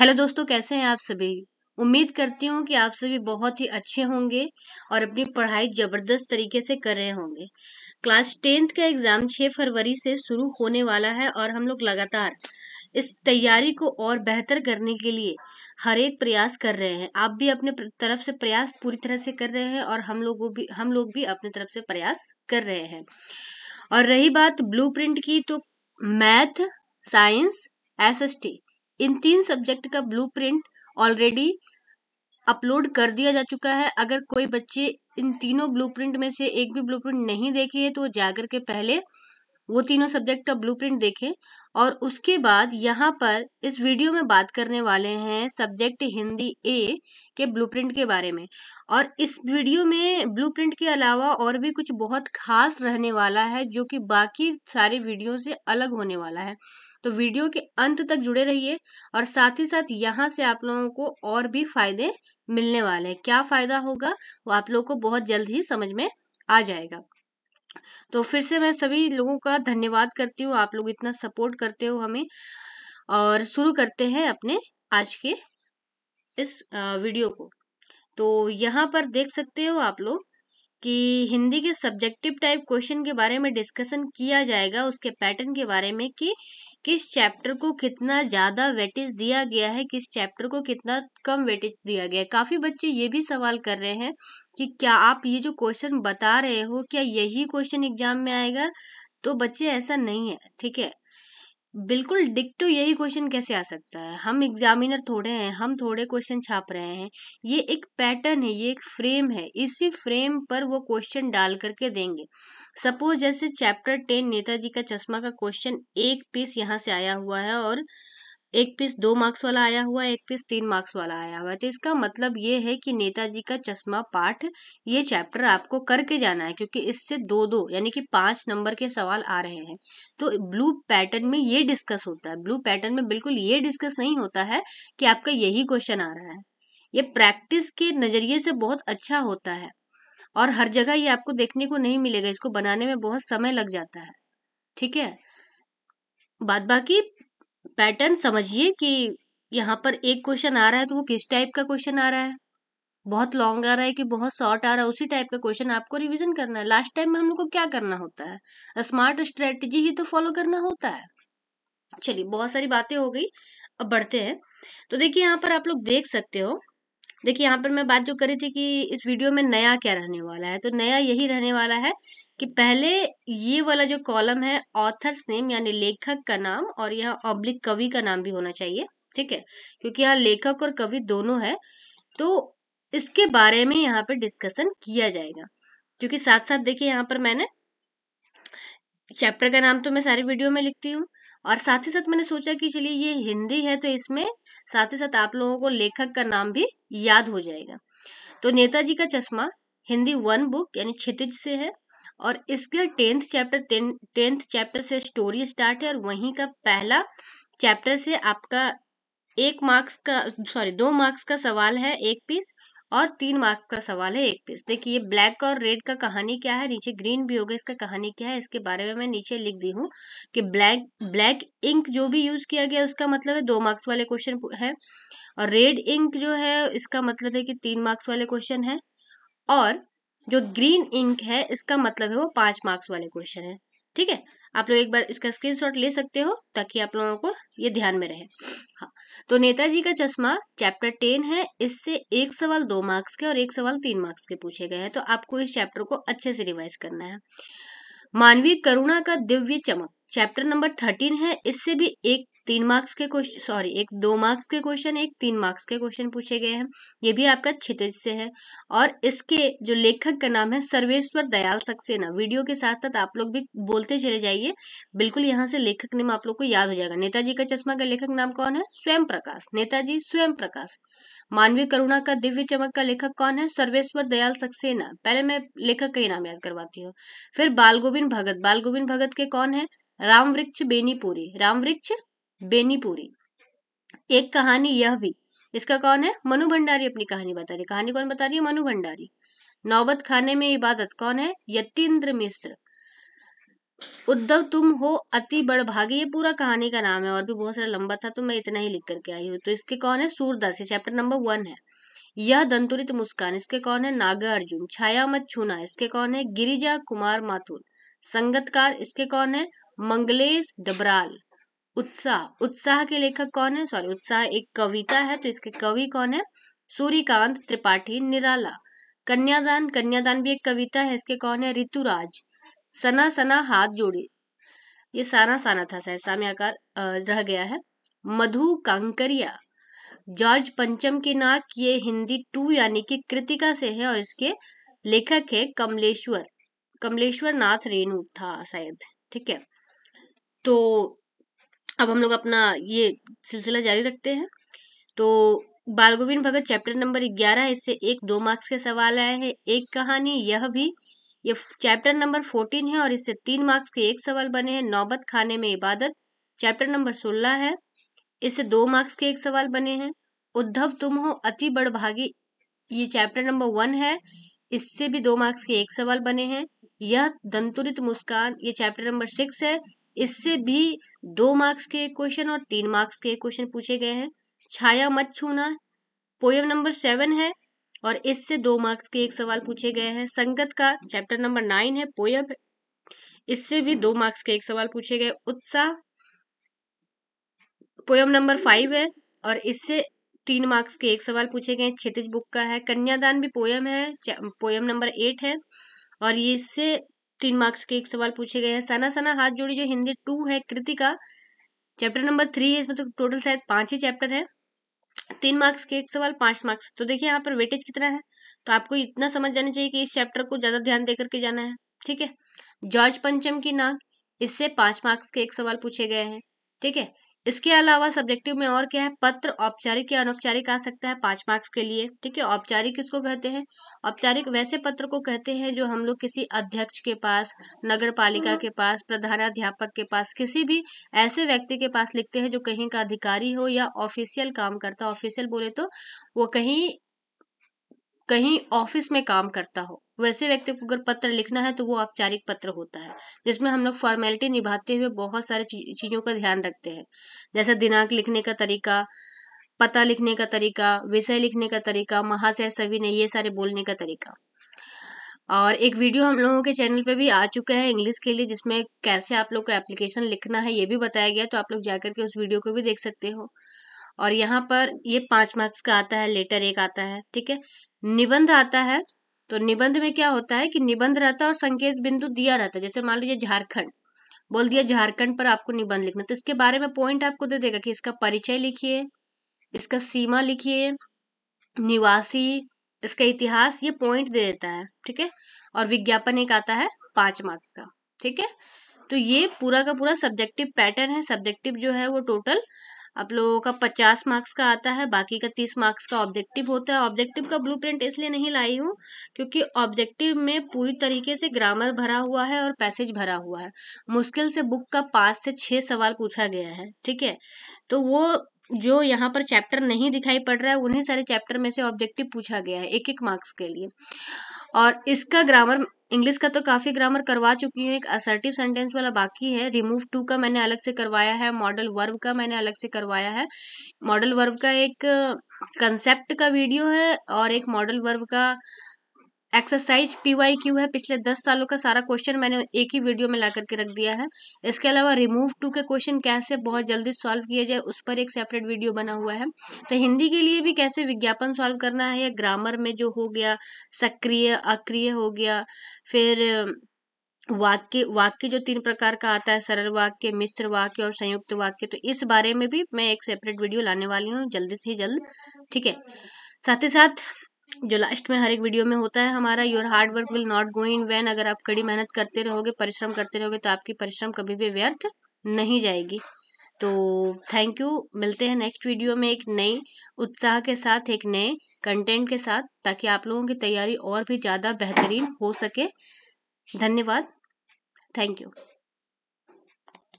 hello दोस्तों कैसे हैं आप सभी उम्मीद करती हूँ कि आप सभी बहुत ही अच्छे होंगे और अपनी पढ़ाई जबरदस्त तरीके से कर रहे होंगे क्लास टेंथ का एग्जाम 6 फरवरी से शुरू होने वाला है और हम लोग लगातार इस तैयारी को और बेहतर करने के लिए हर एक प्रयास कर रहे हैं आप भी अपने तरफ से प्रयास पूरी तरह से कर रहे हैं और हम लोगों भी हम लोग भी अपने तरफ से प्रयास कर रहे हैं और रही बात ब्लूप्रिंट की तो मैथ साइंस एसएसटी इन तीन सब्जेक्ट का ब्लू ऑलरेडी अपलोड कर दिया जा चुका है अगर कोई बच्चे इन तीनों ब्लूप्रिंट में से एक भी ब्लूप्रिंट नहीं देखे हैं तो वो जाकर के पहले वो तीनों सब्जेक्ट का ब्लूप्रिंट देखें और उसके बाद यहाँ पर इस वीडियो में बात करने वाले हैं सब्जेक्ट हिंदी ए के ब्लूप्रिंट के बारे में और इस वीडियो में ब्लूप्रिंट के अलावा और भी कुछ बहुत खास रहने वाला है जो कि बाकी सारे वीडियो से अलग होने वाला है तो वीडियो के अंत तक जुड़े रहिए और साथ ही साथ यहाँ से आप लोगों को और भी फायदे मिलने वाले हैं क्या फायदा होगा वो आप लोगों को बहुत जल्द ही समझ में आ जाएगा तो फिर से मैं सभी लोगों का धन्यवाद करती हूँ आप लोग इतना सपोर्ट करते हो हमें और शुरू करते हैं अपने आज के इस वीडियो को तो यहाँ पर देख सकते हो आप लोग कि हिंदी के सब्जेक्टिव टाइप क्वेश्चन के बारे में डिस्कशन किया जाएगा उसके पैटर्न के बारे में कि किस चैप्टर को कितना ज़्यादा वेटेज दिया गया है किस चैप्टर को कितना कम वेटेज दिया गया है काफ़ी बच्चे ये भी सवाल कर रहे हैं कि क्या आप ये जो क्वेश्चन बता रहे हो क्या यही क्वेश्चन एग्जाम में आएगा तो बच्चे ऐसा नहीं है ठीक है बिल्कुल डिक्टो यही क्वेश्चन कैसे आ सकता है हम एग्जामिनर थोड़े हैं हम थोड़े क्वेश्चन छाप रहे हैं ये एक पैटर्न है ये एक फ्रेम है इसी फ्रेम पर वो क्वेश्चन डाल करके देंगे सपोज जैसे चैप्टर टेन नेताजी का चश्मा का क्वेश्चन एक पीस यहाँ से आया हुआ है और एक पीस दो मार्क्स वाला आया हुआ है एक पीस तीन मार्क्स वाला आया हुआ है तो इसका मतलब ये है कि नेताजी का चश्मा पाठ ये चैप्टर आपको करके जाना है क्योंकि इससे दो दो यानी कि पांच नंबर के सवाल आ रहे हैं तो ब्लू पैटर्न में ये डिस्कस होता है ब्लू पैटर्न में बिल्कुल ये डिस्कस नहीं होता है कि आपका यही क्वेश्चन आ रहा है ये प्रैक्टिस के नजरिए से बहुत अच्छा होता है और हर जगह ये आपको देखने को नहीं मिलेगा इसको बनाने में बहुत समय लग जाता है ठीक है बाद बाकी पैटर्न समझिए कि यहाँ पर एक क्वेश्चन आ रहा है तो वो किस टाइप का क्वेश्चन आ रहा है बहुत लॉन्ग आ रहा है कि बहुत शॉर्ट आ रहा है उसी टाइप का क्वेश्चन आपको रिवीजन करना है लास्ट टाइम में हम लोग को क्या करना होता है स्मार्ट स्ट्रेटजी ही तो फॉलो करना होता है चलिए बहुत सारी बातें हो गई अब बढ़ते हैं तो देखिए यहाँ पर आप लोग देख सकते हो देखिए यहाँ पर मैं बात जो करी थी कि इस वीडियो में नया क्या रहने वाला है तो नया यही रहने वाला है कि पहले ये वाला जो कॉलम है ऑथर्स नेम यानी लेखक का नाम और यहाँ ऑब्लिक कवि का नाम भी होना चाहिए ठीक है क्योंकि यहाँ लेखक और कवि दोनों है तो इसके बारे में यहाँ पे डिस्कशन किया जाएगा क्योंकि साथ साथ देखिए यहाँ पर मैंने चैप्टर का नाम तो मैं सारी वीडियो में लिखती हूँ और साथ ही साथ मैंने सोचा कि चलिए ये हिंदी है तो इसमें साथ ही साथ आप लोगों को लेखक का नाम भी याद हो जाएगा तो नेताजी का चश्मा हिंदी वन बुक यानी क्षितिज से है और इसके टेंथ चैप्टर टेंथ चैप्टर से स्टोरी स्टार्ट है और वहीं का पहला चैप्टर से आपका एक मार्क्स का सॉरी दो मार्क्स का सवाल है एक पीस और तीन मार्क्स का सवाल है एक पीस देखिए ब्लैक और रेड का कहानी क्या है नीचे ग्रीन भी होगा इसका कहानी क्या है इसके बारे में मैं नीचे लिख दी हूँ कि ब्लैक ब्लैक इंक जो भी यूज किया गया उसका मतलब है दो मार्क्स वाले क्वेश्चन है और रेड इंक जो है इसका मतलब है कि तीन मार्क्स वाले क्वेश्चन है और जो ग्रीन इंक है इसका मतलब है वो पांच मार्क्स वाले क्वेश्चन है ठीक है आप लोग एक बार इसका स्क्रीनशॉट ले सकते हो ताकि आप लोगों को ये ध्यान में रहे हाँ तो नेताजी का चश्मा चैप्टर टेन है इससे एक सवाल दो मार्क्स के और एक सवाल तीन मार्क्स के पूछे गए हैं तो आपको इस चैप्टर को अच्छे से रिवाइज करना है मानवीय करुणा का दिव्य चमक चैप्टर नंबर थर्टीन है इससे भी एक तीन मार्क्स के क्वेश्चन सॉरी एक दो मार्क्स के क्वेश्चन एक तीन मार्क्स के क्वेश्चन पूछे गए हैं ये भी आपका क्षितिज से है और इसके जो लेखक का नाम है सर्वेश्वर दयाल सक्सेना वीडियो के साथ साथ आप लोग भी बोलते चले जाइए बिल्कुल यहाँ से लेखक नाम आप लोग को याद हो जाएगा नेताजी का चश्मा का लेखक नाम कौन है स्वयं प्रकाश नेताजी स्वयं प्रकाश मानवीय करुणा का दिव्य चमक का लेखक कौन है सर्वेश्वर दयाल सक्सेना पहले मैं लेखक का ही नाम याद करवाती हूँ फिर बाल गोविंद भगत बाल गोविंद भगत के कौन है राम वृक्ष बेनीपुरी राम वृक्ष बेनीपुरी एक कहानी यह भी इसका कौन है मनु भंडारी अपनी कहानी बता रही कहानी कौन बता रही है मनु भंडारी नौबत खाने में इबादत कौन है यतीन्द्र मिश्र उद्धव तुम हो अति बड़भागी ये पूरा कहानी का नाम है और भी बहुत सारा लंबा था तो मैं इतना ही लिख करके आई हूँ तो इसके कौन है सूरदास चैप्टर नंबर वन है यह दंतुरित मुस्कान इसके कौन है नागार्जुन छाया मत छूना इसके कौन है गिरिजा कुमार माथुर संगतकार इसके कौन है मंगलेश डबराल उत्साह उत्साह के लेखक कौन है सॉरी उत्साह एक कविता है तो इसके कवि कौन है सूर्यकांत त्रिपाठी निराला कन्यादान कन्यादान भी एक कविता है इसके कौन है ऋतुराज सना सना हाथ जोड़े ये साना साना था सहसा में आकार रह गया है मधु कांकरिया जॉर्ज पंचम की नाक ये हिंदी टू यानी कि कृतिका से है और इसके लेखक है कमलेश्वर कमलेश्वर नाथ रेणु था शायद ठीक है तो अब हम लोग अपना ये सिलसिला जारी रखते हैं तो बालगोविंद भगत चैप्टर नंबर ग्यारह इससे एक दो मार्क्स के सवाल आए हैं एक कहानी यह भी ये चैप्टर नंबर फोर्टीन है और इससे तीन मार्क्स के एक सवाल बने हैं नौबत खाने में इबादत चैप्टर नंबर सोलह है इससे दो मार्क्स के एक सवाल बने हैं उद्धव तुम हो अति बड़भागी ये चैप्टर नंबर वन है इससे भी दो मार्क्स के एक सवाल बने हैं यह दंतुरित मुस्कान ये चैप्टर नंबर सिक्स है इससे भी दो मार्क्स के एक क्वेश्चन और तीन मार्क्स के एक क्वेश्चन पूछे गए हैं छाया मत छूना पोयम नंबर सेवन है और इससे दो मार्क्स के एक सवाल पूछे गए हैं संगत का चैप्टर नंबर नाइन है पोयम इससे भी दो मार्क्स के एक सवाल पूछे गए उत्साह पोयम नंबर फाइव है और इससे तीन मार्क्स के एक सवाल पूछे गए क्षेत्रज बुक का है कन्यादान भी पोयम है पोयम नंबर एट है और ये इससे तीन मार्क्स के एक सवाल पूछे गए हैं सना सना हाथ जोड़ी जो हिंदी टू है कृति का चैप्टर नंबर थ्री है इसमें तो टोटल शायद पांच ही चैप्टर है तीन मार्क्स के एक सवाल पांच मार्क्स तो देखिए यहाँ पर वेटेज कितना है तो आपको इतना समझ जाना चाहिए कि इस चैप्टर को ज्यादा ध्यान देकर के जाना है ठीक है जॉर्ज पंचम की नाक इससे पांच मार्क्स के एक सवाल पूछे गए हैं ठीक है इसके अलावा सब्जेक्टिव में और क्या है पत्र औपचारिक या अनौपचारिक आ सकता है पांच मार्क्स के लिए ठीक है औपचारिक किसको कहते हैं औपचारिक वैसे पत्र को कहते हैं जो हम लोग किसी अध्यक्ष के पास नगर पालिका के पास प्रधानाध्यापक के पास किसी भी ऐसे व्यक्ति के पास लिखते हैं जो कहीं का अधिकारी हो या ऑफिशियल काम करता ऑफिशियल बोले तो वो कहीं कहीं ऑफिस में काम करता हो वैसे व्यक्ति को अगर पत्र लिखना है तो वो औपचारिक पत्र होता है जिसमें हम लोग फॉर्मेलिटी निभाते हुए बहुत सारे चीज़ों का ध्यान रखते हैं जैसे दिनांक लिखने का तरीका पता लिखने का तरीका विषय लिखने का तरीका महाशय सभी ने ये सारे बोलने का तरीका और एक वीडियो हम लोगों के चैनल पे भी आ चुका है इंग्लिश के लिए जिसमें कैसे आप लोग को एप्लीकेशन लिखना है ये भी बताया गया तो आप लोग जाकर के उस वीडियो को भी देख सकते हो और यहाँ पर ये पांच मार्क्स का आता है लेटर एक आता है ठीक है निबंध आता है तो निबंध में क्या होता है कि निबंध रहता है और संकेत बिंदु दिया रहता है जैसे मान लीजिए झारखंड बोल दिया झारखंड पर आपको निबंध लिखना तो इसके बारे में पॉइंट आपको दे देगा कि इसका परिचय लिखिए इसका सीमा लिखिए निवासी इसका इतिहास ये पॉइंट दे देता है ठीक है और विज्ञापन एक आता है पांच मार्क्स का ठीक है तो ये पूरा का पूरा सब्जेक्टिव पैटर्न है सब्जेक्टिव जो है वो टोटल आप लोगों का पचास मार्क्स का आता है बाकी का तीस मार्क्स का ऑब्जेक्टिव होता है ऑब्जेक्टिव का ब्लू इसलिए नहीं लाई हूँ क्योंकि ऑब्जेक्टिव में पूरी तरीके से ग्रामर भरा हुआ है और पैसेज भरा हुआ है मुश्किल से बुक का पाँच से छः सवाल पूछा गया है ठीक है तो वो जो यहाँ पर चैप्टर नहीं दिखाई पड़ रहा है उन्हीं सारे चैप्टर में से ऑब्जेक्टिव पूछा गया है एक एक मार्क्स के लिए और इसका ग्रामर इंग्लिश का तो काफ़ी ग्रामर करवा चुकी हूँ एक असर्टिव सेंटेंस वाला बाकी है रिमूव टू का मैंने अलग से करवाया है मॉडल वर्ब का मैंने अलग से करवाया है मॉडल वर्ब का एक कंसेप्ट का वीडियो है और एक मॉडल वर्ब का एक्सरसाइज पीवाईक्यू है पिछले दस सालों का सारा क्वेश्चन मैंने एक ही वीडियो में ला करके रख दिया है इसके अलावा रिमूव टू के क्वेश्चन कैसे बहुत जल्दी सॉल्व किए जाए उस पर एक सेपरेट वीडियो बना हुआ है तो हिंदी के लिए भी कैसे विज्ञापन सॉल्व करना है या ग्रामर में जो हो गया सक्रिय अक्रिय हो गया फिर वाक्य वाक्य जो तीन प्रकार का आता है सरल वाक्य मिश्र वाक्य और संयुक्त वाक्य तो इस बारे में भी मैं एक सेपरेट वीडियो लाने वाली हूँ जल्दी से जल्द ठीक है साथ ही साथ जो लास्ट में हर एक वीडियो में होता है हमारा your hard work will not go in vain अगर आप कड़ी मेहनत करते रहोगे परिश्रम करते रहोगे तो आपकी परिश्रम कभी भी व्यर्थ नहीं जाएगी तो थैंक यू मिलते हैं नेक्स्ट वीडियो में एक नई उत्साह के साथ एक नए कंटेंट के साथ ताकि आप लोगों की तैयारी और भी ज़्यादा बेहतरीन हो सके धन्यवाद थैंक यू